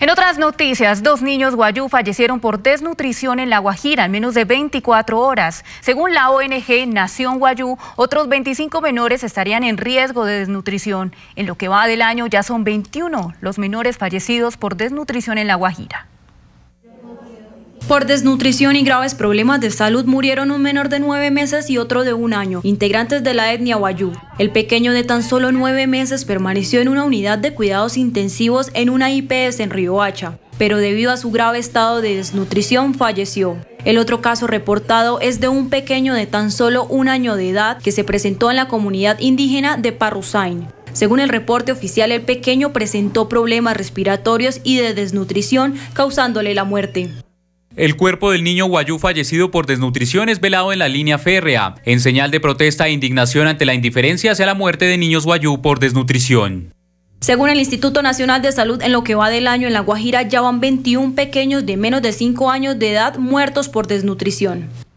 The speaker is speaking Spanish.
En otras noticias, dos niños guayú fallecieron por desnutrición en La Guajira en menos de 24 horas. Según la ONG Nación Guayú, otros 25 menores estarían en riesgo de desnutrición. En lo que va del año ya son 21 los menores fallecidos por desnutrición en La Guajira. Por desnutrición y graves problemas de salud murieron un menor de nueve meses y otro de un año, integrantes de la etnia Wayú. El pequeño de tan solo nueve meses permaneció en una unidad de cuidados intensivos en una IPS en Hacha, pero debido a su grave estado de desnutrición falleció. El otro caso reportado es de un pequeño de tan solo un año de edad que se presentó en la comunidad indígena de Parrusain. Según el reporte oficial, el pequeño presentó problemas respiratorios y de desnutrición, causándole la muerte. El cuerpo del niño Guayú fallecido por desnutrición es velado en la línea férrea, en señal de protesta e indignación ante la indiferencia hacia la muerte de niños Guayú por desnutrición. Según el Instituto Nacional de Salud, en lo que va del año en La Guajira ya van 21 pequeños de menos de 5 años de edad muertos por desnutrición.